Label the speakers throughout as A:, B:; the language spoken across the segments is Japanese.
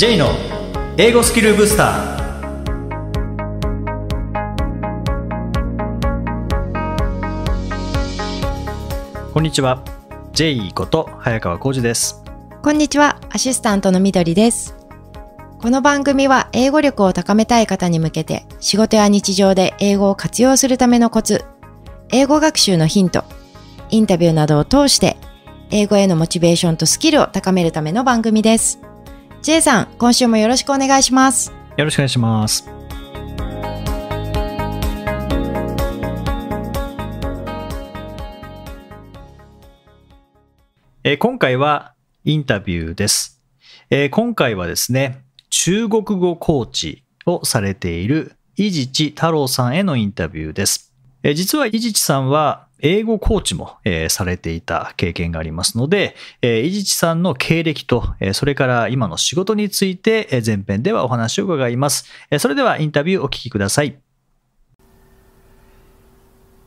A: J の英語スキルブスターこんにちは J こと早川浩二ですこん
B: にちはアシスタントのみどりですこの番組は英語力を高めたい方に向けて仕事や日常で英語を活用するためのコツ英語学習のヒントインタビューなどを通して英語へのモチベーションとスキルを高めるための番組です。J さん、今週もよろしくお願いします。
A: よろしくお願いします。えー、今回はインタビューです、えー。今回はですね、中国語コーチをされている伊地知太郎さんへのインタビューです。えー、実は伊地知さんは英語コーチも、えー、されていた経験がありますので、えー、伊地知さんの経歴と、えー、それから今の仕事について、えー、前編ではお話を伺います。えー、それではインタビューお聞きください。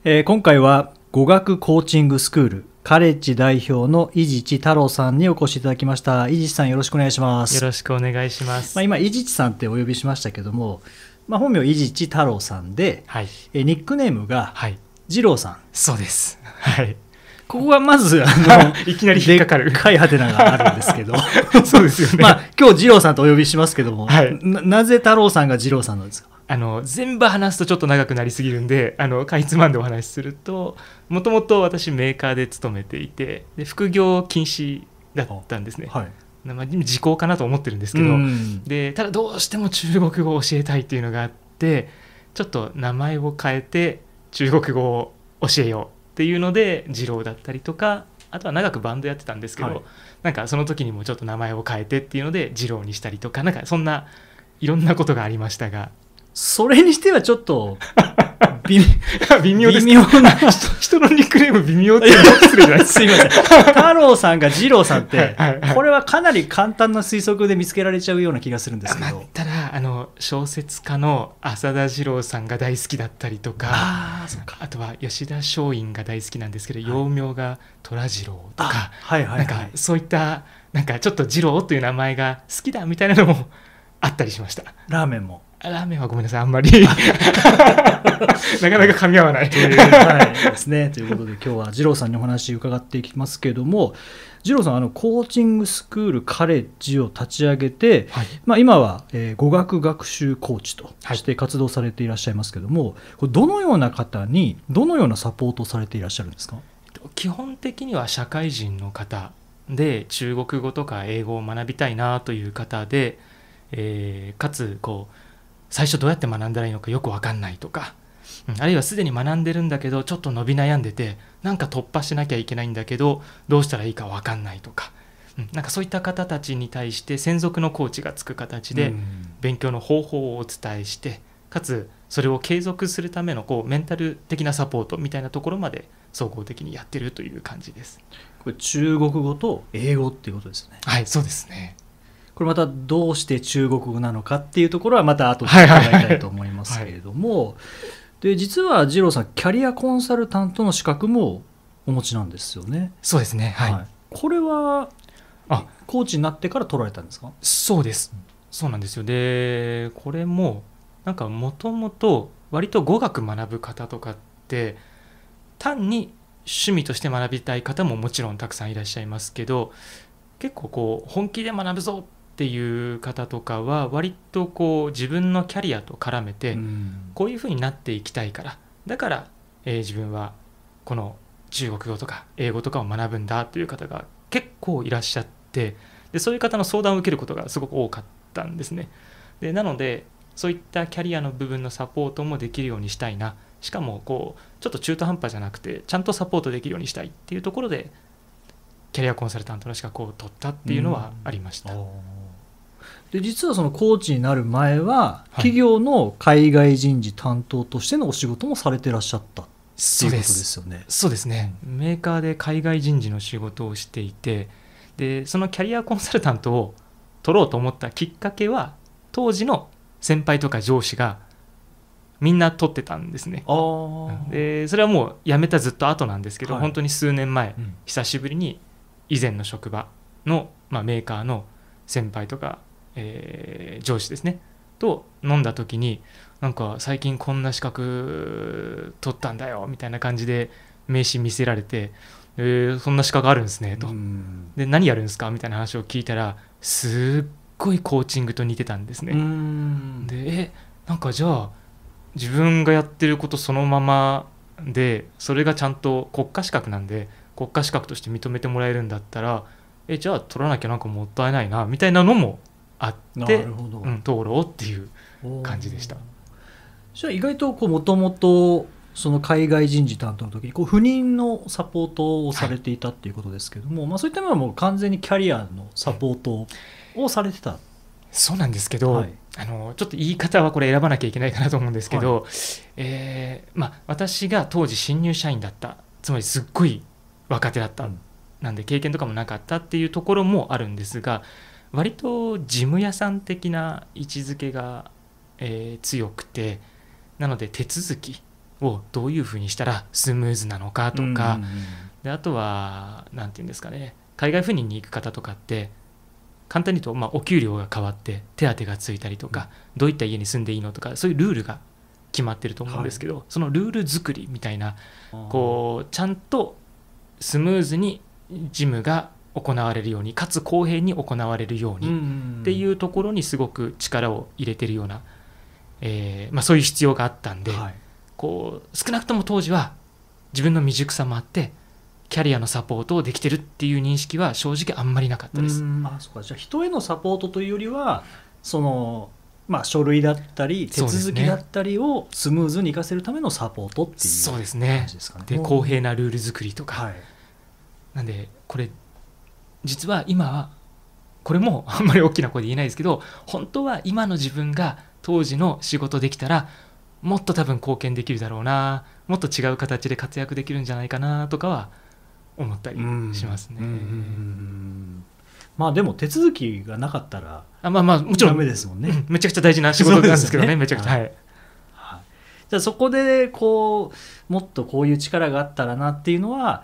A: えー、今回は語学コーチングスクールカレッジ代表の伊地知太郎さんにお越しいただきました。伊地知さんよろしくお願いします。よろしくお願いします。まあ、今伊地知さんってお呼びしましたけども、まあ、本名伊地知太郎さんで、はい、えニックネームが、はい、二郎さんそうですはいここはまずあのいきなり引っかかるでかいハテナがあるんですけど そうですよねまあ今日二郎さんとお呼びしますけども、はい、ななぜ太郎さんが二郎さんなん
C: ですかあの全部話すとちょっと長くなりすぎるんであのかいつまんでお話しするともともと私メーカーで勤めていてで副業禁止だったんですね、はいまあ、時効かなと思ってるんですけど、うん、でただどうしても中国語を教えたいっていうのがあってちょっと名前を変えて中国語を教えようっていうので二郎だったりとかあとは長くバンドやってたんですけど、はい、なんかその時にもちょっと名前を変えてっていうので二郎にしたりとかなんかそんないろんなことがありましたが
A: それにしてはちょっと 微妙です微妙な人のニックネーム微妙って失礼じ すいません太郎さんが二郎さんって、これはかなり簡単な推測で見つけられちゃうような気がするんですけど、ただあの小説家
C: の浅田二郎さんが大好きだったりとかあとは吉田松陰が大好きなんですけど、幼名が虎次郎とか、はいはい、なんかそういったなんかちょっと二郎という名前が好きだみたいなのもあったりしましたラーメンもラーメンはご
A: めんなさい、あんまり なかなか噛み合わないはい、ですね。ということで、今日は二郎さんにお話伺っていきますけれども、二郎さんあの、コーチングスクールカレッジを立ち上げて、はい、まあ、今は、えー、語学学習コーチとして活動されていらっしゃいますけれども、はい、どのような方に、どのようなサポートをされていらっしゃるんですか
C: 基本的には社会人の方で中国語とか英語を学びたいなという方で、えー、かつこう最初どうやって学んだらいいのかよく分かんないとか、うん、あるいはすでに学んでるんだけどちょっと伸び悩んでてなんか突破しなきゃいけないんだけどどうしたらいいか分かんないとか、うん、なんかそういった方たちに対して専属のコーチがつく形で勉強の方法をお伝えして、かつそれを継続するためのこうメンタル的なサポートみたいなところまで
A: 総合的にやってるという感じです。これ中国語と英語っていうことですね。はい、そうですね。これまたどうして中国語なのかっていうところはまた後で伺いたいと思いますけれども、で実は二郎さんキャリアコンサルタントの資格もお持ちなんですよね。そうですね、はい、はい、これはあコー
C: チになってから取られたんですかそうです、そうなんですよでこれもなんかもともと割と語学学ぶ方とかって単に趣味として学びたい方ももちろんたくさんいらっしゃいますけど結構こう本気で学ぶぞっていう方とかは割とこう自分のキャリアと絡めてこういうふうになっていきたいからだから、え自分はこの中国語とか英語とかを学ぶんだという方が結構いらっしゃってでそういう方の相談を受けることがすごく多かったんですねでなのでそういったキャリアの部分のサポートもできるようにしたいなしかもこうちょっと中途半端じゃなくてちゃんとサポートできるようにしたいっていうところでキャリアコンサルタントの資格を取ったっていうのはありました。うん
A: で実はそのコーチになる前は、企業の海外人事担当としてのお仕事もされてらっしゃったっていうことですよね。そうですね、
C: うん、メーカーで海外人事の仕事をしていてでそのキャリアコンサルタントを取ろうと思ったきっかけは当時の先輩とか上司がみんな取ってたんですねでそれはもう辞めたずっと後なんですけど、はい、本当に数年前、うん、久しぶりに以前の職場の、まあ、メーカーの先輩とかえー、上司ですねと飲んだ時になんか最近こんな資格取ったんだよみたいな感じで名刺見せられて、えー、そんな資格あるんですねとで何やるんですかみたいな話を聞いたらすっごいコーチングと似てたんですねでえなんかじゃあ自分がやってることそのままでそれがちゃんと国家資格なんで国家資格として認めてもらえるんだったらえじゃあ取らなきゃなんかもったいないなみたいなのもあって灯籠、っていう感じでした。
A: じゃあ意外ともともとその海外人事担当の時にこう赴任のサポートをされていたっていうことですけども、はい、まあ、そういったものはもう完全にキャリアのサポートをされてた、そうなんですけど、はい、あのちょっと言い方はこれ選ばなきゃ
C: いけないかなと思うんですけど、はい、えー、まあ、私が当時新入社員だったつまりすっごい若手だった、うん、なんで経験とかもなかったっていうところもあるんですが割と事務屋さん的な位置づけが、えー、強くてなので手続きをどういうふうにしたらスムーズなのかとか、であとは何て言うんですかね海外赴任に行く方とかって簡単に言うと、まあ、お給料が変わって手当がついたりとか、うん、どういった家に住んでいいのとかそういうルールが決まってると思うんですけど、はい、そのルール作りみたいなこうちゃんとスムーズにジムが行われるようにかつ公平に行われるようにっていうところにすごく力を入れてるような、えーまあ、そういう必要があったんで、はい、こう少なくとも当時は自分の未熟さも
A: あってキャリアのサポートをできてるっていう認識は正直あんまりなかったです。あそうかじゃあ人へのサポートというよりはそのまあ、書類だったり手続きだったりをスムーズに活かせるためのサポートっていう感じですかね。で、ね、公平なルール作りとか、はい、なんでこれ
C: 実は今はこれもあんまり大きな声で言えないですけど本当は今の自分が当時の仕事できたらもっと多分貢献できるだろうなもっと違う形で活躍できるんじゃないかな
A: とかは思ったりしますね。まあでも手続きがなかったらあまあまあもちろんダメですもんね、うん、めちゃくちゃ大事な仕事なんですけどね、ね、めちゃくちゃ、はい、はい、じゃあそこでこうもっとこういう力があったらなっていうのは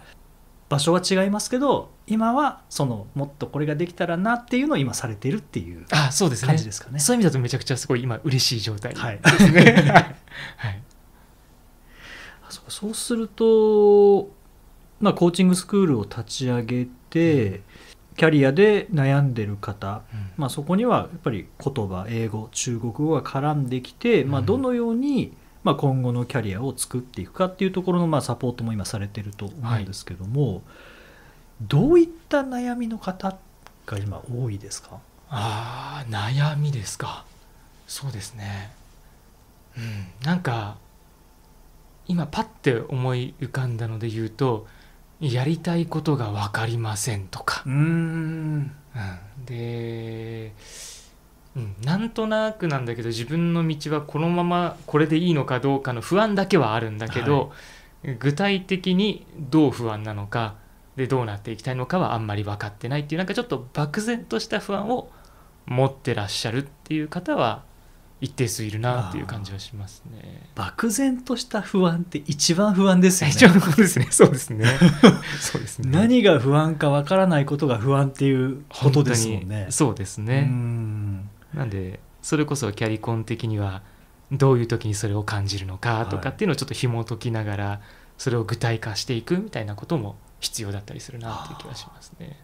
A: 場所は違いますけど今はそのもっとこれができたらなっていうのを今されてるっていう感じですかね。そう,、ね、そういう意味だとめちゃくちゃすごい今嬉しい状態ですね。は
C: いはい
A: そ、そうすると、まあ、コーチングスクールを立ち上げて、うん、キャリアで悩んでる方、うん、まあ、そこにはやっぱり言葉英語中国語が絡んできて、まあ、どのようにまあ、今後のキャリアを作っていくかっていうところのまあサポートも今されてると思うんですけども、はい、どういった悩みの方が今多いですかあ悩みですかそうですね
C: うんなんか今パッて思い浮かんだので言うとやりたいことが分かりませんとかうん、うん、でなんとなくなんだけど自分の道はこのままこれでいいのかどうかの不安だけはあるんだけど、はい、具体的にどう不安なのかでどうなっていきたいのかはあんまり分かってないっていうなんかちょっと漠然とした不安を持ってらっしゃるっていう方は一定数いるなっていう感じ
A: はしますね。漠然とした不安って一番不安ですよね。一番不安ですね。そうですね。そうですね。何が不安かわからないことが不安っていうことですもんね。そうですね。な
C: んでそれこそキャリコン的にはどういう時にそれを感じるのかとかっていうのをちょっと紐解きながらそれを具体化していくみ
A: たいなことも必要だったりするなっていう気がしますね。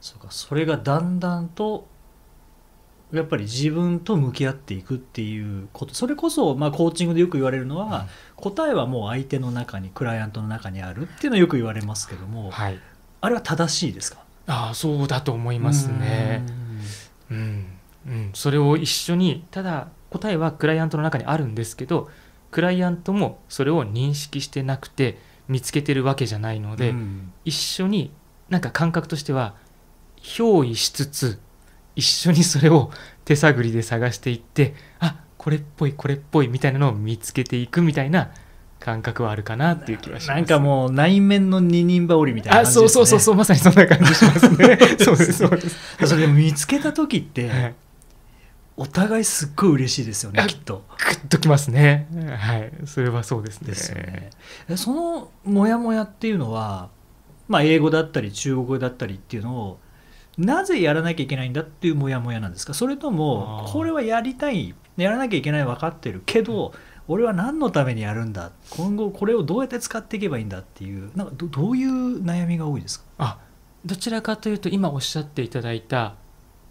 A: そうかそれがだんだんとやっぱり自分と向き合っていくっていうことそれこそまあコーチングでよく言われるのは、答えはもう相手の中にクライアントの中にあるっていうのはよく言われますけども、はい、あれは正しいですかあそうだと思いますね。
C: うんうん、それを一緒にただ答えはクライアントの中にあるんですけどクライアントもそれを認識してなくて見つけてるわけじゃないので、うん、一緒になんか感覚としては憑依しつつ一緒にそれを手探りで探していってあこれっぽいこれっぽいみたいなのを見つけていくみたいな感覚はあるかなっていう気がしますなんか
A: もう内面の二人羽織みたいな、ね、あそうそうそうそ
C: うまさにそんな感じしますね そうですそうです
A: それで見つけた時って、はいお互いすっごい嬉しいですよねきっとグ
C: ッときますねはいそれはそうですねですね
A: そのモヤモヤっていうのはまあ英語だったり中国語だったりっていうのをなぜやらなきゃいけないんだっていうモヤモヤなんですかそれともこれはやりたいやらなきゃいけない分かってるけど、俺は何のためにやるんだ今後これをどうやって使っていけばいいんだっていうなんかどういう悩みが多いですかあどちらかというと今おっしゃっていただい
C: た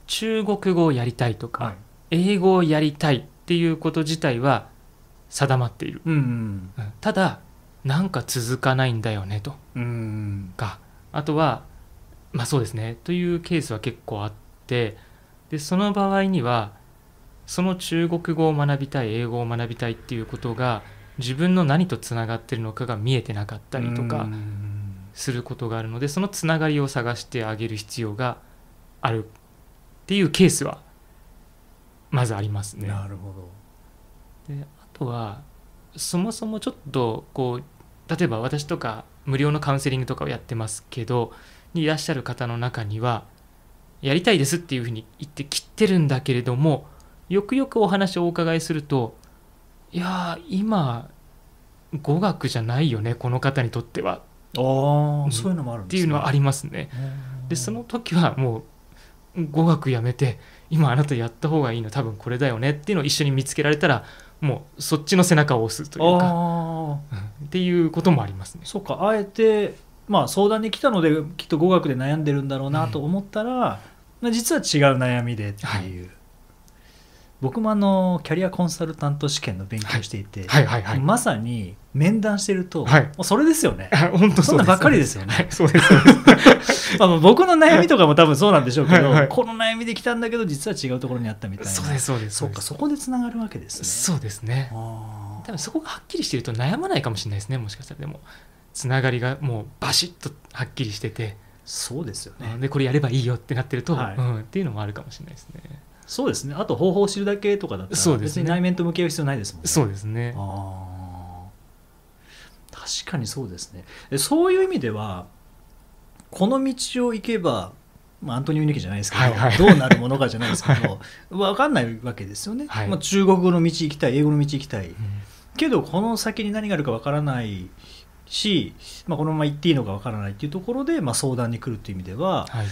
C: 中国語をやりたいとか、はい、英語をやりたいっていうこと自体は定まっている、うん、うん、ただなんか続かないんだよねと、うん、かあとはまあそうですねというケースは結構あってでその場合にはその中国語を学びたい英語を学びたいっていうことが自分の何とつながってるのかが見えてなかったりとかすることがあるのでそのつながりを探してあげる必要があるっていうケースはまずありますね。なるほどであとはそもそもちょっとこう例えば私とか無料のカウンセリングとかをやってますけどにいらっしゃる方の中にはやりたいですっていうふうに言って切ってるんだけれどもよくよくお話をお伺いするといや今語学じゃないよねこの方にとってはあ、そういうのもあるんです、ね、っていうのはありますね。でその時はもう語学やめて今あなたやった方がいいの多分これだよねっていうのを一緒に見つけられたらもうそっちの背中を押すという
A: かっていうこともありますね。そうかあえてまあ相談に来たのできっと語学で悩んでるんだろうなと思ったら、うん、実は違う悩みでっていう。はい僕もあのキャリアコンサルタント試験の勉強していて、まさに面談してると、はい、もうそれですよね 本当そんなばっかりですよね、そうです 僕の悩みとかも多分そうなんでしょうけど、はいはい、この悩みできたんだけど実は違うところにあったみたいなそうですそうですそうかそこでつながるわけですねそうですね多分そこがはっきりしてると悩まないかもしれないですねもしかしたらでもつながり
C: がもうバシッとはっきりしててそうですよねでこれやればいいよってなってると、はい、うん、っていうのもあるかもしれないですね
A: そうですねあと方法を知るだけとかだったら別に内面と向き合う必要ないですもんねそうですねあ確かにそうですねそういう意味ではこの道を行けばまあ、アントニオ猪木じゃないですけど、はいはい、どうなるものかじゃないですけど、はい、分かんないわけですよね、はい、まあ、中国語の道行きたい英語の道行きたい、うん、けどこの先に何があるか分からないし、まあ、このまま行っていいのか分からないっていうところで、まあ、相談に来るっていう意味では、はい、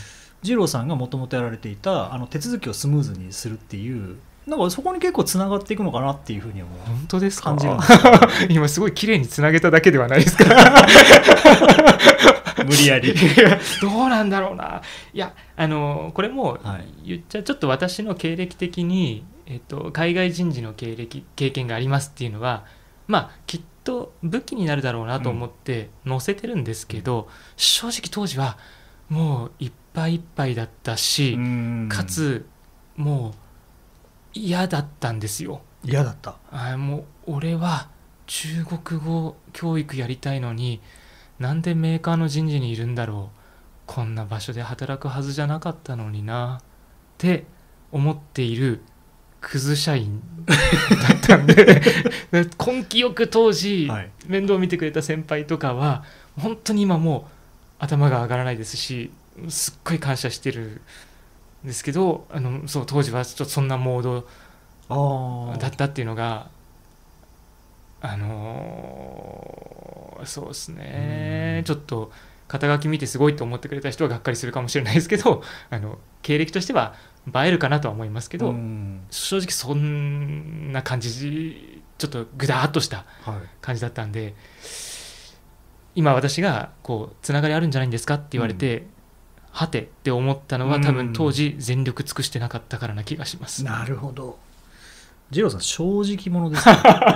A: 二郎さんがもともとやられていたあの手続きをスムーズにするっていうなんかそこに結構つながっていくのかなっていうふ
C: うに思う本当ですか 今すごい綺麗につなげただけではないですから 無理やりどうなんだろうないやあのこれも言っちゃ、ちょっと私の経歴的に、えっと、海外人事の経歴経験がありますっていうのはまあきっと武器になるだろうなと思って載せてるんですけど、うん、正直当時は「もういっぱいいっぱいだったし、かつもう嫌だったんですよ嫌だったあもう俺は中国語教育やりたいのになんでメーカーの人事にいるんだろうこんな場所で働くはずじゃなかったのになって思っているクズ社員だったんで 根気よく当時、面倒見てくれた先輩とかは本当に今もう頭が上がらないですしすっごい感謝してるんですけどあのそう当時はちょっとそんなモードだったっていうのがあのそうですねちょっと肩書き見てすごいと思ってくれた人はがっかりするかもしれないですけどあの経歴としては映えるかなとは思いますけど正直そんな感じちょっとぐだっとした感じだったんで。はい今私がこうつながりあるんじゃないんですかって言われて、うん、はてって思ったのは多分当時全力尽くしてなかったからな気がします。なる
A: ほど。次郎さん正直者です、ね、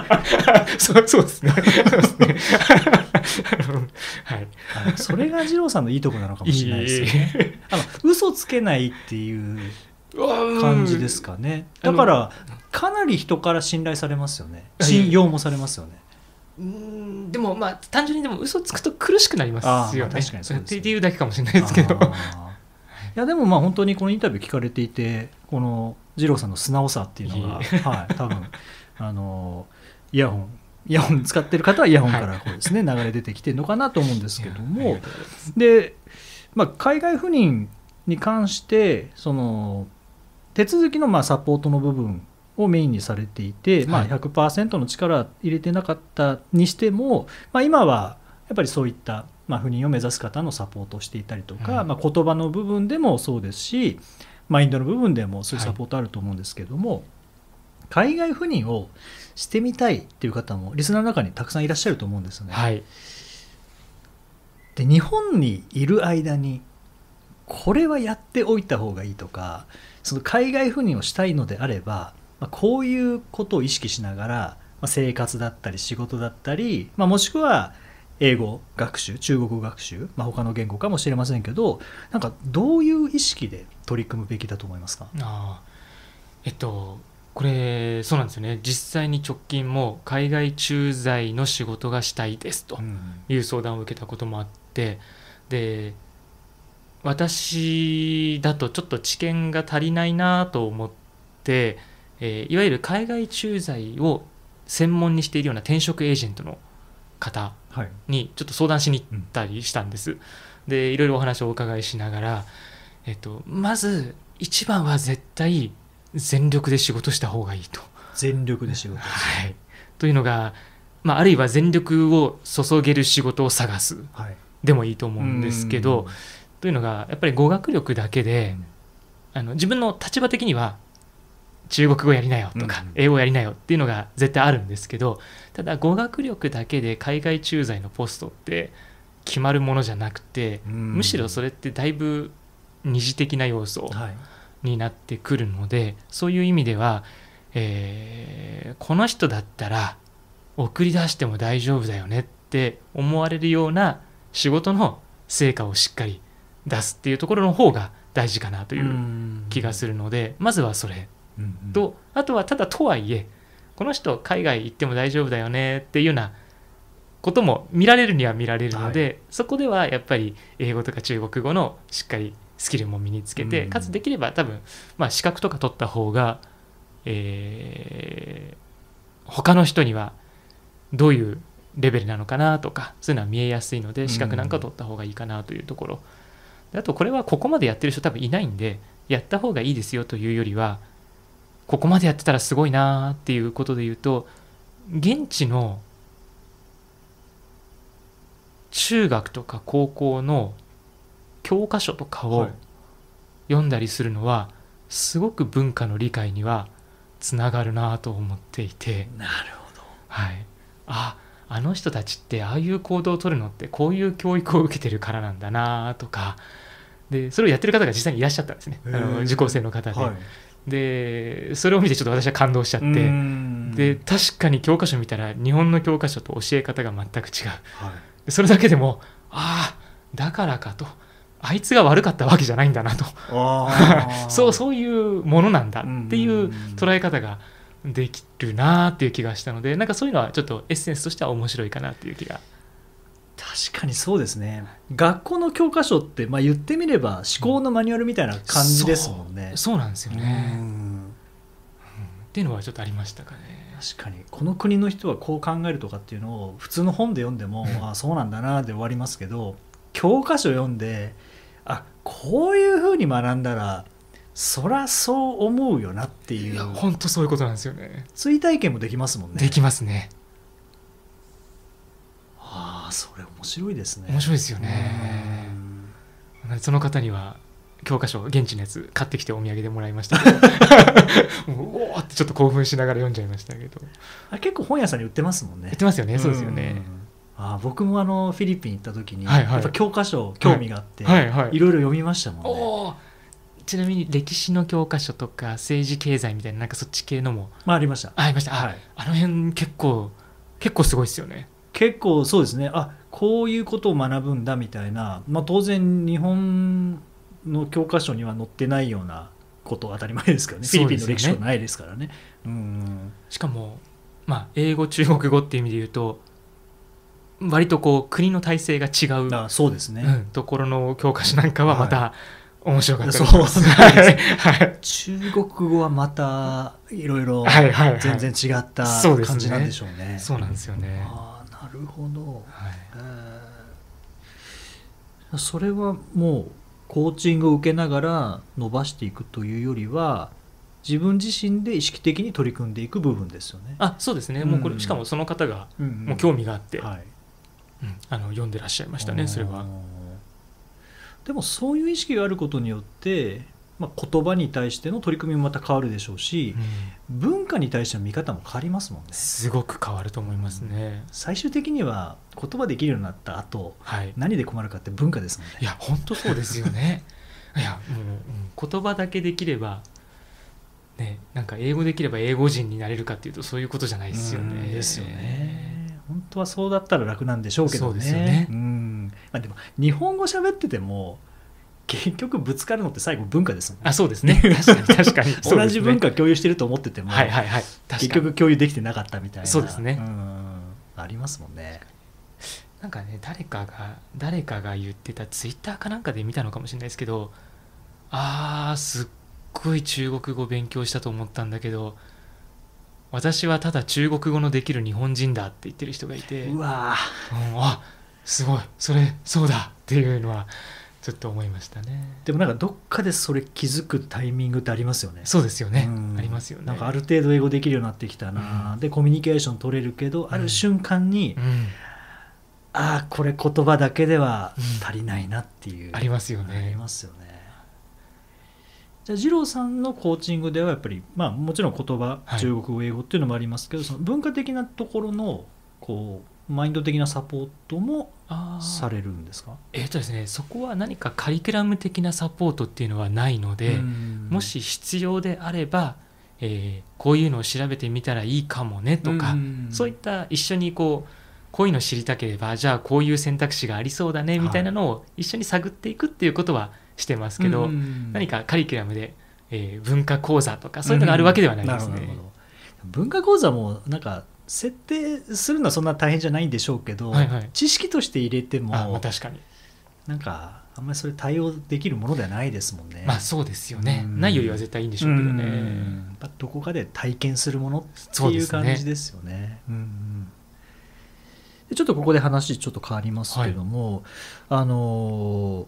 A: そうそうですね。はい、それが二郎さんのいいとこなのかもしれないですね。いいあの嘘つけないっていう感じですかね。だからかなり人から信頼されますよね。信用もされますよね。
C: うんでもまあ単純にでも嘘つくと苦しく
A: なりますよね。確かにそうで
C: すねっていうだけかもしれないですけど。い
A: やでもまあ本当にこのインタビュー聞かれていてこの二郎さんの素直さっていうのが、はい、多分 あのイヤホンイヤホン使ってる方はイヤホンからこうですね、流れ出てきてるのかなと思うんですけどもで、まあ、海外赴任に関してその手続きのまあサポートの部分をメインにされていて、まあ、100%の力入れてなかったにしても、まあ、今はやっぱりそういった、まあ、不妊を目指す方のサポートをしていたりとか、まあ、言葉の部分でもそうですしマインドの部分でもそういうサポートあると思うんですけども、海外赴任をしてみたいっていう方もリスナーの中にたくさんいらっしゃると思うんですよね。はい、で日本にいる間にこれはやっておいた方がいいとかその海外赴任をしたいのであればまあ、こういうことを意識しながら、まあ、生活だったり仕事だったり、まあ、もしくは英語学習中国語学習、まあ、他の言語かもしれませんけどなんかどういう意識で取り組むべきだと思いますかあえっと
C: これそうなんですよね実際に直近も海外駐在の仕事がしたいですという相談を受けたこともあって、うん、で私だとちょっと知見が足りないなと思って。えー、いわゆる海外駐在を専門にしているような転職エージェントの方にちょっと相談しに行ったりしたんです、はい、でいろいろお話をお伺いしながら、えっと、まず一番は絶対全力で仕事した方がいいと全力で仕事、はい、というのが、まあ、あるいは全力を注げる仕事を探す、はい、でもいいと思うんですけどというのがやっぱり語学力だけで、うん、あの自分の立場的には中国語やりなよとか、英語やりなよっていうのが絶対あるんですけどただ語学力だけで海外駐在のポストって決まるものじゃなくて、むしろそれってだいぶ二次的な要素になってくるので、そういう意味では、えこの人だったら送り出しても大丈夫だよねって思われるような仕事の成果をしっかり出すっていうところの方が大事かなという気がするのでまずはそれとあとはただとはいえこの人海外行っても大丈夫だよねっていうようなことも見られるには見られるので、はい、そこではやっぱり英語とか中国語のしっかりスキルも身につけて、うん、かつできれば多分、まあ、資格とか取った方が、えー、他の人にはどういうレベルなのかなとかそういうのは見えやすいので資格なんか取った方がいいかなというところ、うん、あとこれはここまでやってる人多分いないんでやった方がいいですよというよりはここまでやってたらすごいなっていうことで言うと現地の中学とか高校の教科書とかを読んだりするのは、すごく文化の理解にはつながるなと思っていてなるほど、はい、ああの人たちってああいう行動をとるのってこういう教育を受けてるからなんだなとかでそれをやってる方が実際にいらっしゃったんですねあの受講生の方で。はいでそれを見てちょっと私は感動しちゃってで確かに教科書見たら日本の教科書と教え方が全く違う、はい、それだけでもああだからかとあいつが悪かったわけじゃないんだなと そうそういうものなんだっていう捉え方ができるなっていう気がしたのでなんかそういうのはちょっとエッセンスとしては面白いかなっていう気が。
A: 確かにそうですね学校の教科書って、まあ、言ってみれば思考のマニュアルみたいな感じですもん
C: ね、うん、そうそうなんですよね、うん、っていうのはちょっとありましたかね確かに
A: この国の人はこう考えるとかっていうのを普通の本で読んでも、ああそうなんだなで終わりますけど教科書読んであこういうふうに学んだらそらそう思うよなっていう本当そういうことなんですよね追体験もできますもんねできますねああそれ面白いですね面白
C: いですよねその方には教科書現地のやつ買ってきてお土産でもらいましたけど おおってちょっと興奮しながら読んじゃいましたけど
A: あ結構本屋さんに売ってますもんね売ってますよねそうですよね、あ僕もあのフィリピン行った時に、やっぱ教科書興味があって、はいはい、い、ろいろ読みましたもんねおちなみに歴
C: 史の教科書とか政治経済みたいななんかそっち系のも、
A: まあ、ありましたありましたあ,、はい、あの辺結構結構すごいですよね結構そうですねあこういうことを学ぶんだみたいな、まあ、当然日本の教科書には載ってないようなこと当たり前ですからね、ね、フィリピンの歴史はないですからね。うん、しかも、ま
C: あ、英語中国語っていう意味で言うと割とこう国の体制が違うあそうですね、うん、ところの教科書なんかはまた、はい、面白かったですそうですね、はい、
A: 中国語はまたいろいろ全然違った感じなんでしょうね。そうなんですよね。なるほど、はいそれはもうコーチングを受けながら伸ばしていくというよりは自分自身で意識的に取り組んでいく部分ですよね。あそうですね、もうこれ、うん、しかもその方がもう興味があって、うん、うんはいあの読んでらっしゃいましたねそれは。でもそういう意識があることによってまあ、言葉に対しての取り組みもまた変わるでしょうし、うん、文化に対しての見方も変わりますもんねすごく変わると思いますね、うん、最終的には言葉できるようになった後、はい、何で困るかって文化ですもんねいや本当そうですよね いやもう、うん、言葉だけで
C: きればねなんか英語できれば英語人になれるかっていうとそういうことじゃないですよ
A: ねですよね本当はそうだったら楽なんでしょうけどね、ね、うんまあ、でも日本語喋ってても結局ぶつかるのって最後文化ですもん、あそうですね確かに 確かに 同じ文化共有してると思ってても、はいはいはい、結局共有でき
C: てなかったみたいなそうですねありますもんねなんかね誰かが誰かが言ってたツイッターかなんかで見たのかもしれないですけどあーすっごい中国語勉強したと思ったんだけど私はただ中国語のできる日本人だって言ってる人がいてうわ、うん、あすごいそれそうだっていうのは
A: ずっと思いましたねでもなんかどっかでそれ気づくタイミングってありますよねそうですよね、うん、ありますよねなんかある程度英語できるようになってきたな、うん、でコミュニケーション取れるけど、ある瞬間に、ああこれ言葉だけでは足りないなっていう、ありますよねありますよねじゃあ二郎さんのコーチングではやっぱり、まあ、もちろん言葉、中国語英語っていうのもありますけどその文化的なところのこうマインド的なサポートもされるんで
C: すかえーとですね、そこは何かカリキュラム的なサポートっていうのはないのでもし必要であれば、えー、こういうのを調べてみたらいいかもねとかそういった一緒にこうこういうの知りたければじゃあこういう選択肢がありそうだねみたいなのを一緒に探っていくっていうことはしてますけど、はい、何かカリキュラムで、えー、文化講座とかそういうのがあるわけではないですね。
A: 文化講座もなんか設定するのはそんな大変じゃないんでしょうけど、はいはい、知識として入れても、まあ、確かになんかあんまりそれ対応できるものではないですもんね。まあそうですよね。ないよりは絶対いいんでしょうけどね。まあ、どこかで体験するものっていう感じですよね。ねうん、うん、ちょっとここで話ちょっと変わりますけども、はい、あの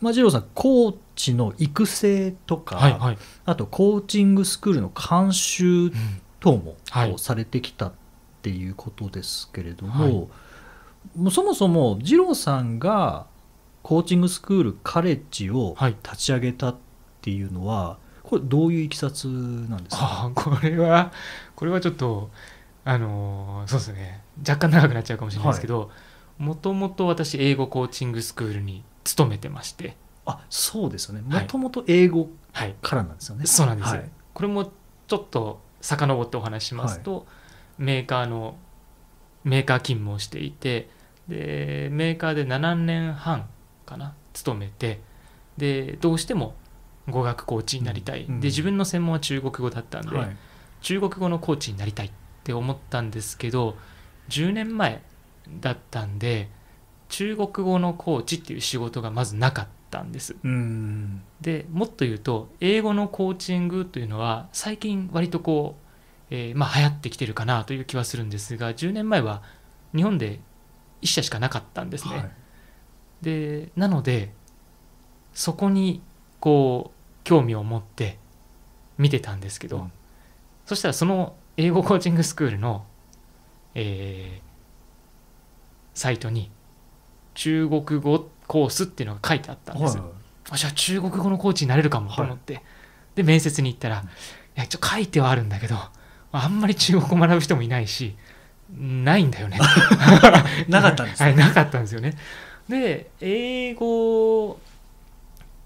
A: まあ、二郎さんコーチの育成とか、はいはい、あとコーチングスクールの監修等もされてきたっていうことですけれども、はい、もうそもそも二郎さんがコーチングスクールカレッジを立ち上げたっていうのは、はい、これどういういきさつなんですかこれはこれはちょっとあ
C: のそうですね若干長くなっちゃうかもしれないですけどもともと私英語コーチングスクールに勤めてましてあそうですよね
A: もともと英語からなんですよね、はいはい、そうなんです、はい、
C: これもちょっと遡ってお話しますと、メーカーのメーカー勤務をしていてでメーカーで7年半かな勤めてでどうしても語学コーチになりたい、うん、で自分の専門は中国語だったんで、はい、中国語のコーチになりたいって思ったんですけど10年前だったんで中国語のコーチっていう仕事がまずなかったんです。でもっと言うと英語のコーチングというのは最近割とこうえー、まあ、流行ってきてるかなという気はするんですが10年前は日本で1社しかなかったんですね。はい、でなのでそこにこう興味を持って見てたんですけど、うん、そしたらその英語コーチングスクールの、えー、サイトに中国語コースっていうのが書いてあったんですよ。はい、じゃあ中国語のコーチになれるかもと思って、はい、で面接に行ったら「いやちょ書いてはあるんだけどあんまり中国を学ぶ人もいないしないんだよね なかったんです、ね、はい、なかったんですよねで英語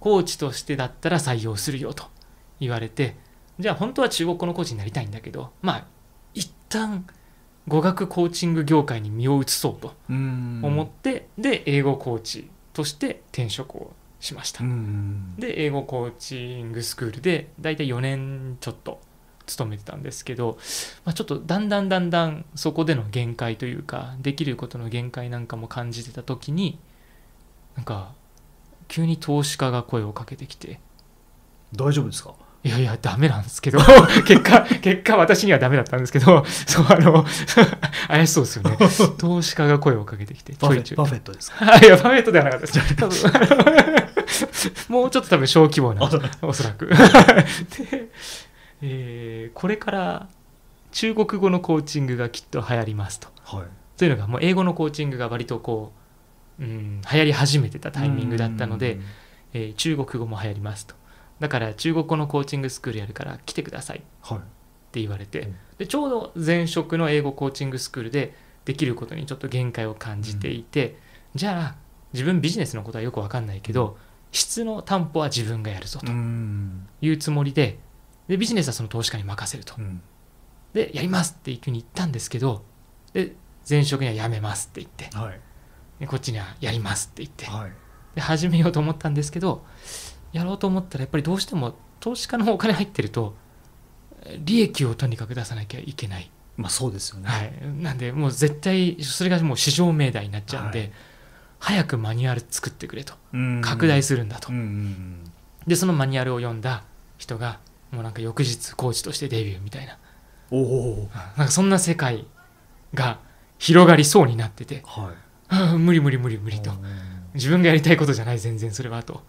C: コーチとしてだったら採用するよと言われてじゃあ本当は中国語のコーチになりたいんだけどまあ一旦語学コーチング業界に身を移そうと思ってで英語コーチとして転職をしましたで英語コーチングスクールで大体4年ちょっと勤めてたんですけど、まあ、ちょっとだんだんだんだんそこでの限界というかできることの限界なんかも感じてた時になんか急に投資家が声をかけてきて大丈夫ですかいやいや、ダメなんですけど、結果、結果私にはダメだったんですけど、そう、あの、怪しそうですよね。投資家が声をかけてきて、バフェバフェットですかいや、バフェットではなかったです。多分、もうちょっと多分小規模な、おそらく。で、えー、これから中国語のコーチングがきっと流行りますと、はい、というのがもう英語のコーチングが割とこう、うん、流行り始めてたタイミングだったので、えー、中国語も流行りますとだから中国語のコーチングスクールやるから来てくださいって言われて、はい、でちょうど前職の英語コーチングスクールでできることにちょっと限界を感じていて、うん、じゃあ自分ビジネスのことはよく分かんないけど質の担保は自分がやるぞというつもりででビジネスはその投資家に任せると、うん、でやりますっていうふうに言ったんですけどで前職にはやめますって言って、はい、でこっちにはやりますって言って、はい、で始めようと思ったんですけどやろうと思ったらやっぱりどうしても投資家のお金入ってると利益をとにかく出さなきゃいけない。まあそうですよね、はい、なんでもう絶対それがもう市場命題になっちゃうんで、早くマニュアル作ってくれと拡大するんだと、でそのマニュアルを読んだ人がもうなんか翌日コーチとしてデビューみたいな
A: おな
C: んかそんな世界が広がりそうになってて、はい、無理無理無理無理と自分がやりたいことじゃない全然それはと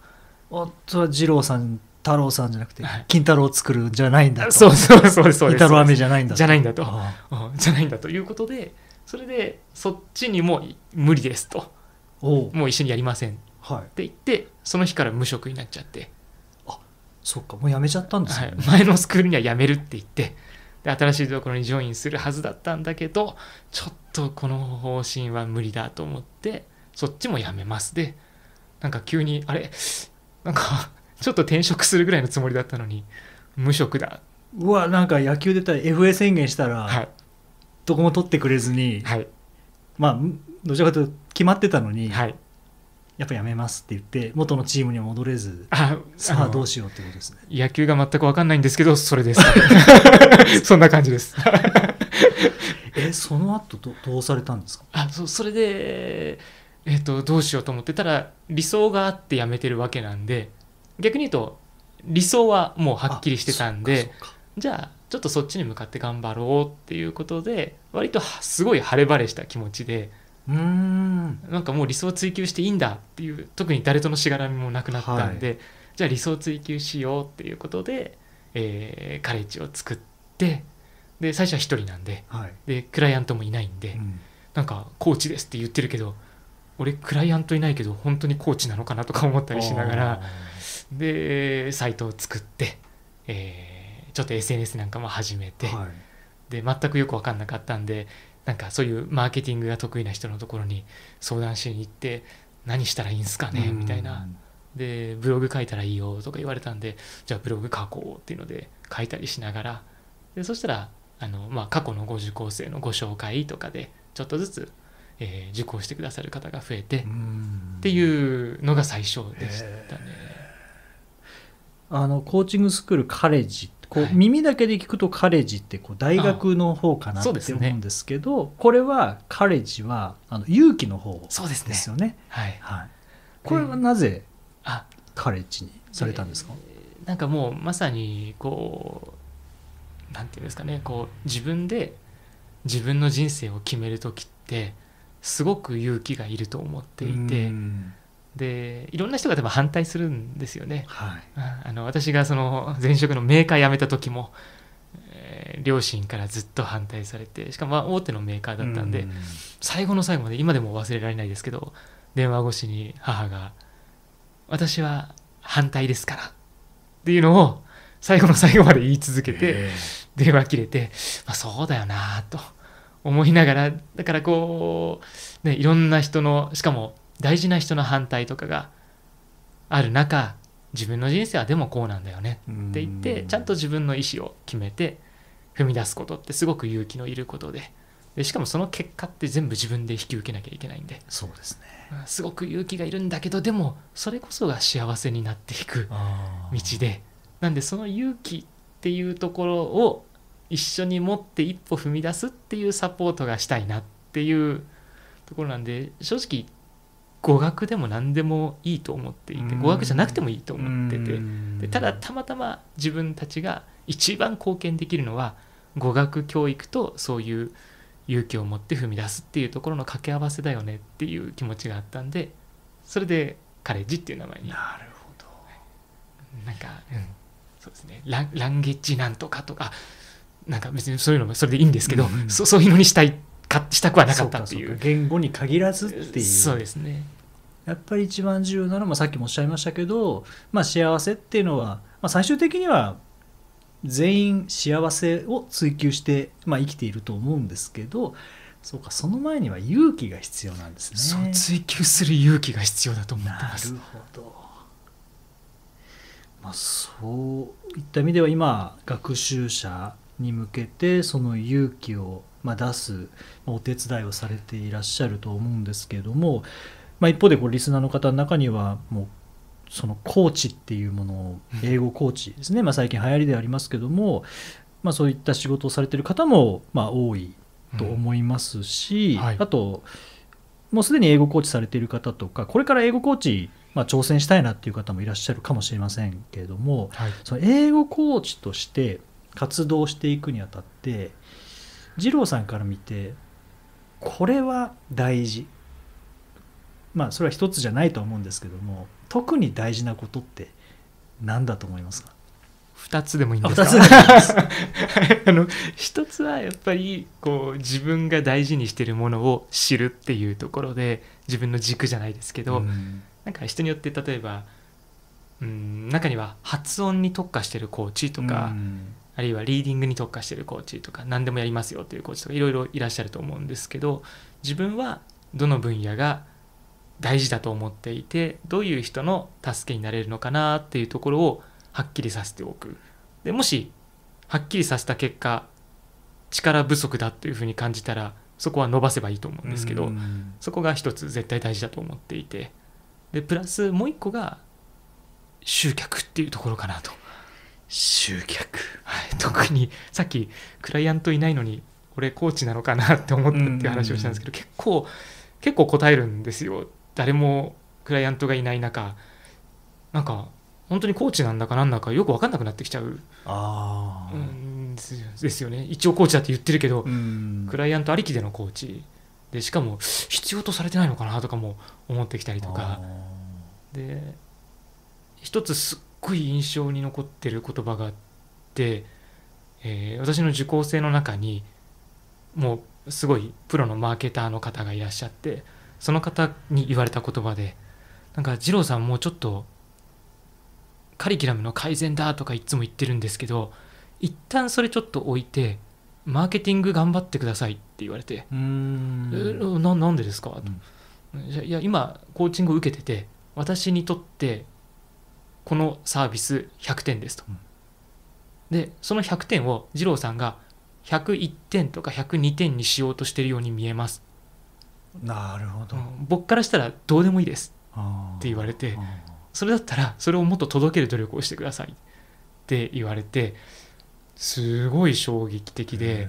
C: あそれは二郎さん太郎さんじゃなくて、はい、金太郎を作るじゃないんだと そうそうそうそう金太郎飴じゃないんだじゃないんだと じゃないんだということでそれでそっちにも無理ですともう一緒にやりませんって言ってその日から無職になっちゃってそっか
A: もう辞めちゃったんですね、はい、前の
C: スクールには辞めるって言ってで新しいところにジョインするはずだったんだけどちょっとこの方針は無理だと思ってそっちも辞めますでなんか急にあれなんかちょっと転職するぐらいのつもりだったのに
A: 無職だうわなんか野球出たら FA 宣言したら、はい、どこも取ってくれずに、はい、まあどちらかというと決まってたのに、はい、やっぱやめますって言って元のチームに戻れずあさあどうしようってことですね
C: 野球が全く分かんないんですけどそれです そんな感じです え
A: その後どどうされたんですか
C: あそそれで、えーと、とどうしようと思ってたら理想があってやめてるわけなんで逆に言うと理想はもうはっきりしてたんでじゃあちょっとそっちに向かって頑張ろうっていうことで割とすごい晴れ晴れした気持ちで。うんなんかもう理想追求していいんだっていう特に誰とのしがらみもなくなったんで、はい、じゃあ理想追求しようっていうことで、えー、カレッジを作ってで最初は1人なんではい、でクライアントもいないんで、うん、なんかコーチですって言ってるけど俺クライアントいないけど本当にコーチなのかなとか思ったりしながらでサイトを作って、えー、ちょっと SNS なんかも始めて、はい、で全くよく分かんなかったんでなんかそういうマーケティングが得意な人のところに相談しに行って何したらいいんすかねみたいなでブログ書いたらいいよとか言われたんでじゃあブログ書こうっていうので書いたりしながらでそしたらあの、まあ、過去のご受講生のご紹介とかでちょっとずつ、えー、受講してくださる方が増えてって
A: いうのが最初でしたね。あのコーチングスクールカレッジこう耳だけで聞くとカレッジってこう大学の方かなって思うんですけど、ね、これはカレッジはあの勇気の方ですよね。ねはい、はい、これはなぜカレッジにされたんですか、
C: なんかもうまさにこうなんていうんですかねこう自分で自分の人生を決める時ってすごく勇気がいると思っていて。うでいろんな人が多分反対するんですよね、はい、あの私がその前職のメーカー辞めた時も、えー、両親からずっと反対されてしかも大手のメーカーだったんで、うん、最後の最後まで今でも忘れられないですけど電話越しに母が「私は反対ですから」っていうのを最後の最後まで言い続けて電話切れて、まあ、そうだよなと思いながらだからこう、ね、いろんな人のしかも大事な人の反対とかがある中自分の人生はでもこうなんだよねって言ってちゃんと自分の意思を決めて踏み出すことってすごく勇気のいることででしかもその結果って全部自分で引き受けなきゃいけないんでそうですね、すごく勇気がいるんだけどでもそれこそが幸せになっていく道でなんでその勇気っていうところを一緒に持って一歩踏み出すっていうサポートがしたいなっていうところなんで正直語学でも何でもいいと思っていて語学じゃなくてもいいと思っててでただたまたま自分たちが一番貢献できるのは語学教育とそういう勇気を持って踏み出すっていうところの掛け合わせだよねっていう気持ちがあったんでそれでカレッジっていう名前になるほど、なんか、うん、そうですねランゲッジなんとかとかなんか別にそういうのもそれでいいんですけど、うん、そういうのにしたいっかしたくはなかったっ
A: ていう言語に限らずっていうそうですねやっぱり一番重要なのもさっきもおっしゃいましたけど、まあ、幸せっていうのは、まあ、最終的には全員幸せを追求して、まあ、生きていると思うんですけどそうかその前には勇気が必要なんですねそう追求する勇気が必要だと思ってますなるほど、まあ、そういった意味では今学習者に向けてその勇気をまあ、出すお手伝いをされていらっしゃると思うんですけれども、まあ、一方でこうリスナーの方の中にはもうそのコーチっていうものを英語コーチですね、まあ、最近流行りでありますけども、まあ、そういった仕事をされてる方もまあ多いと思いますし、うんはい、あともうすでに英語コーチされている方とかこれから英語コーチまあ、挑戦したいなっていう方もいらっしゃるかもしれませんけれども、はい、その英語コーチとして活動していくにあたって二郎さんから見てこれは大事まあそれは一つじゃないと思うんですけども特に大事なことって何だと思いますか二つでもいいんですか2つでもいいです あの一
C: つはやっぱりこう自分が大事にしてるものを知るっていうところで自分の軸じゃないですけど、うん、なんか人によって例えばうん中には発音に特化してるコーチとか、うん、あるいはリーディングに特化してるコーチとか何でもやりますよというコーチとかいろいろいらっしゃると思うんですけど自分はどの分野が大事だと思っていてどういう人の助けになれるのかなっていうところをはっきりさせておくでもしはっきりさせた結果力不足だというふうに感じたらそこは伸ばせばいいと思うんですけど、そこが一つ絶対大事だと思っていてでプラスもう一個が集客っていうところか
A: なと。集
C: 客、はい、特にさっきクライアントいないのに俺コーチなのかなって思ったっていう話をしたんですけど、結構結構答えるんですよ誰もクライアントがいない中なんか本当にコーチなんだかなんだかよく分かんなくなってきちゃうあですよね一応コーチだって言ってるけど、クライアントありきでのコーチでしかも必要とされてないのかなとかも思ってきたりとかで一つすっごい印象に残ってる言葉があって、えー、私の受講生の中にもうすごいプロのマーケターの方がいらっしゃってその方に言われた言葉でなんか二郎さんもうちょっとカリキュラムの改善だとかいつも言ってるんですけど一旦それちょっと置いてマーケティング頑張ってくださいって言われてうんななんでですか、うん、いや今コーチングを受けてて私にとってこのサービス100点ですと。でその100点を二郎さんが101点とか102点にしようとしているように見えます。なるほど、うん、僕からしたらどうでもいいですって言われてそれだったらそれをもっと届ける努力をしてくださいって言われてすごい衝撃的で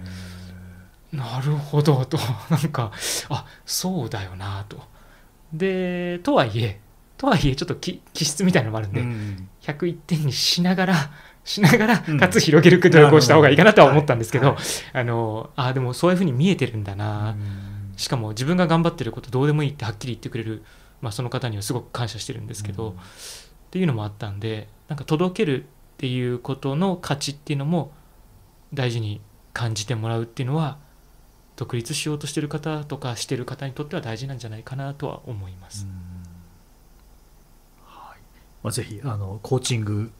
C: なるほどと なんかあそうだよなと。でとはいえとはいえちょっと気質みたいなのもあるんで、うん、101点にしながら しながらかつ広げる努力をした方がいいかなとは思ったんですけど、うんあのあでもそういうふうに見えてるんだな、うん、しかも自分が頑張ってることどうでもいいってはっきり言ってくれる、まあ、その方にはすごく感謝してるんですけど、っていうのもあったんでなんか届けるっていうことの価値っていうのも大事に感じてもらうっていうのは独立しようとしてる方とかしてる方にとっては大事なんじゃないかなとは思います。うん
A: まあ、ぜひあのコーチング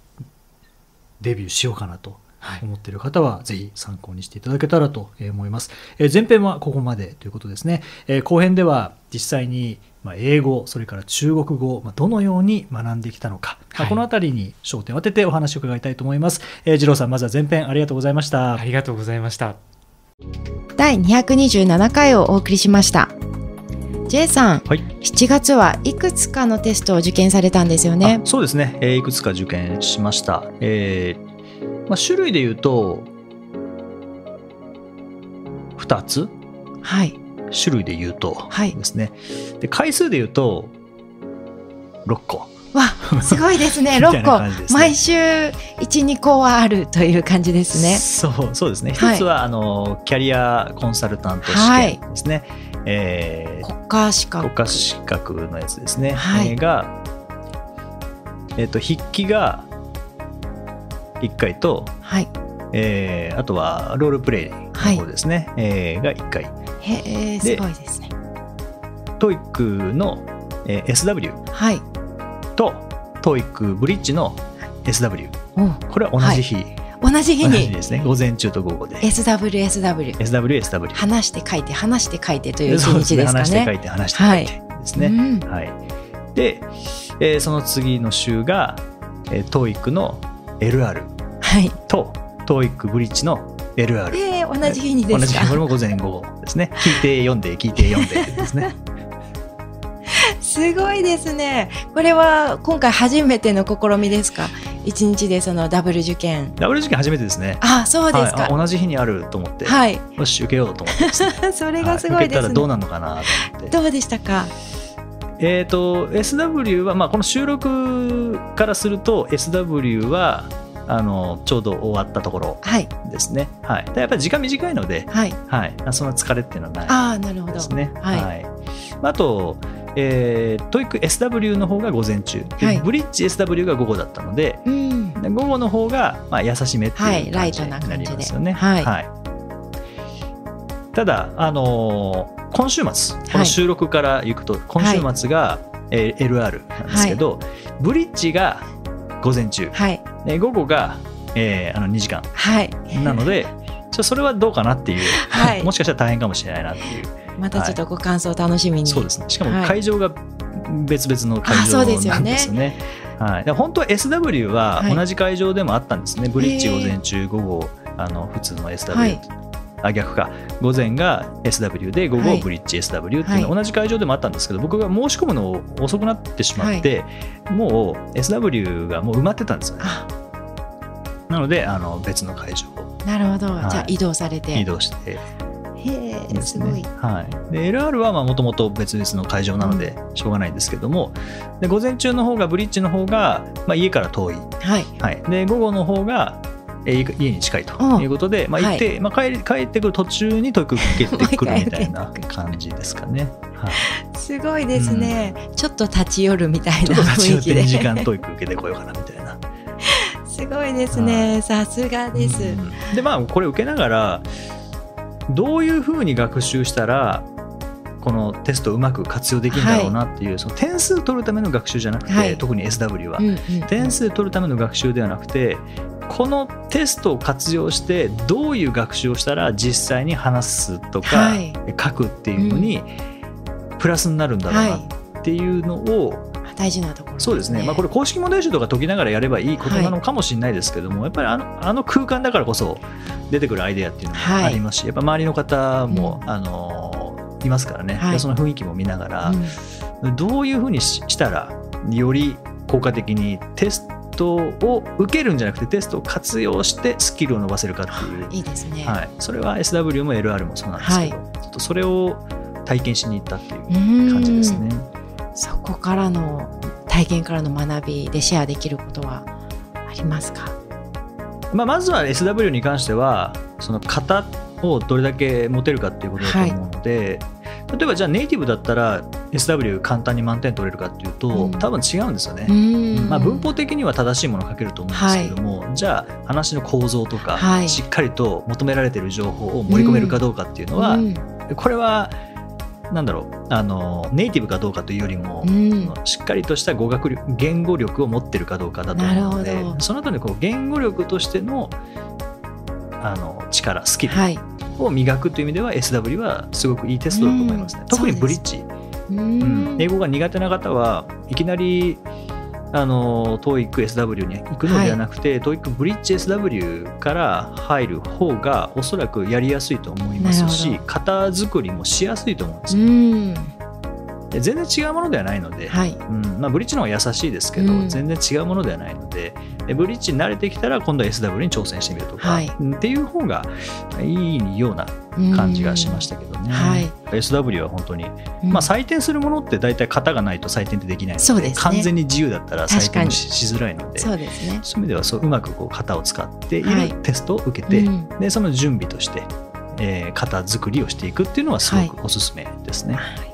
A: デビューしようかなと思っている方は、ぜひ参考にしていただけたらと思います。え前編はここまでということですね。え後編では実際にまあ、英語、それから中国語、まあ、どのように学んできたのか、はい、この辺りに焦点を当ててお話を伺いたいと思います。えー、次郎さん、まずは前編ありがとうございました。ありがとうございました。
B: 第227回をお送りしました。J さん、はい、7月はいくつかのテストを受験されたんですよね。
A: そうですね、えー、いくつか受験しました。えーまあ、種類で言うと2つ、はい、種類で言うとですね、はい、で回数で言うと6個。
B: わすごいですね6 個、毎週12個はあるという感じですねそ
A: うそうですね一つは、あのキャリアコンサルタント試験ですね、はい、えー、国家資格国家資格のやつですね、はい、が、えーと、筆記が1回と、はいえー、あとはロールプレイの方ですね、はい、えー、が1回へえすごいですねトイックの、えー、SW、はい、と TOEIC ブリッジの SW、これは同じ日、はい同じ日にですね午前中と午後で SWSW SW SW 話して書いて
B: 話して書いてという一日ですかね、ね、話して書いて話して書いてですね、
A: はい、はい、で、えー、その次の週が、えー、TOEIC の LR と、はい、TOEIC ブリッジの LR、え
B: ー、同じ日にですか同じ日これ
A: も午前午後ですね聞いて読んで聞いて読んでですね
B: すごいですね。これは今回初めての試みですか。一日でそのダブル受験。
A: ダブル受験初めてですね。あ、そうですか、はい、同じ日にあると思って。はい。よし受けようと思
B: って、それがすごいです、ねはい、どうなの
A: かなど
B: うでしたか。
A: えーと、SW は、まあ、この収録からすると SW はあのちょうど終わったところですね、はい、はい、やっぱり時間短いので、はいはい、そんな疲れっていうのは
B: ないですね。あなるほど、はい、
A: はい、あとえー、トイック SW の方が午前中、はい、ブリッジ SW が午後だったので、うん、午後の方がまあ優しめっていう
B: 感じになりますよね。はい、は
A: い、ただ、あのー、今週末この収録からいくと、今週末が、えー、LR なんですけど、ブリッジが午前中、はい、午後が、えー、あの2時間、はい、なのでそれはどうかなっていう、はい、もしかしたら大変かもしれないなっていう。また
B: ちょっとご感想楽しみに、
A: そうですねしかも会場が別々の会場なんですよね,、はい、すよねはい、本当は SW は同じ会場でもあったんですね、はい、ブリッジ午前中午後あの普通の SW、はい、あ逆か午前が SW で午後ブリッジ SW っていうのは、同じ会場でもあったんですけど、僕が申し込むの遅くなってしまって、もう SW がもう埋まってたんですよ、ね、なのであの別の会場
B: なるほど、じゃあ移動されて移動してへえ、すごい。
A: はい、で LR はもともと別々の会場なのでしょうがないんですけども、で午前中の方がブリッジの方が、まあ、家から遠い、はいはい、で午後の方が家に近いということで、まあ、行って、まあ、帰帰ってくる途中にトイック受けてくるみたいな感じですかね。は
B: い、すごいですね、うん、ちょっと立ち寄るみたいな雰囲気で。時間ック
A: 受けてこようかなみたいな。
B: すごいですね、さすがです。うん、
A: でまあこれ受けながらどういうふうに学習したらこのテストをうまく活用できるんだろうなっていう、はい、その点数取るための学習じゃなくて、はい、特に SW は、うんうん、点数取るための学習ではなくてこのテストを活用してどういう学習をしたら実際に話すとか、はい、書くっていうのにプラスになるんだろうなっていうのを、大事なところ、ね、そうですね、まあ、これ公式問題集とか解きながらやればいいことなのかもしれないですけども、はい、やっぱりあのあの空間だからこそ出てくるアイデアっていうのもありますし、はい、やっぱ周りの方も、うん、あのいますからね、はい、その雰囲気も見ながら、うん、どういうふうにしたらより効果的にテストを受けるんじゃなくてテストを活用してスキルを伸ばせるかっていういい
B: ですね、はい、
A: それは SW も LR もそうなんですけど、はい、ちょっとそれを体験しに行ったってい
B: う感じですね。そこからの体験からの学びでシェアできることはありますか
A: まあ、まずは SW に関してはその型をどれだけ持てるかっていうことだと思うので、はい、例えばじゃあネイティブだったら SW 簡単に満点取れるかっていうと、うん、多分違うんですよね、まあ、文法的には正しいものを書けると思うんですけども、はい、じゃあ話の構造とか、はい、しっかりと求められてる情報を盛り込めるかどうかっていうのは、これはなんだろうあのネイティブかどうかというよりも、うん、しっかりとした語学力言語力を持ってるかどうかだと思うのでその後にこう言語力としてのあの力スキルを磨くという意味では、はい、SW はすごくいいテストだと思いますね、うん、特にブリッジ、うん、英語が苦手な方はいきなりあの TOEICSW に行くのではなくて、はい、TOEIC ブリッジ SW から入る方がおそらくやりやすいと思いますし型作りもしやすいと思うんですよ。全然違うものではないので、はい、うんまあ、ブリッジの方が優しいですけど、うん、全然違うものではないのでブリッジに慣れてきたら今度は SW に挑戦してみるとか、はい、っていう方がいいような感じがしましたけどね、はい、SW は本当に、まあ、採点するものって大体型がないと採点ってできないので、ね、完全に自由だったら採点しづらいのでそうです、ね、そういう意味ではそううまくこう型を使っているテストを受けて、うん、でその準備として、えー、型作りをしていくっていうのはすごくおすすめですね。はい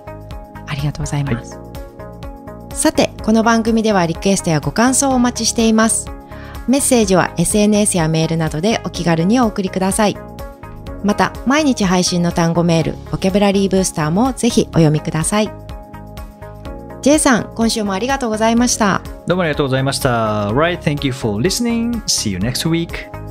A: ありがとうございます、は
B: い、さてこの番組ではリクエストやご感想をお待ちしていますメッセージは SNS やメールなどでお気軽にお送りくださいまた毎日配信の単語メールボキャブラリーブースターもぜひお読みください J さん今週もありがとうございました
A: どうもありがとうございました Right thank you for listening see you next week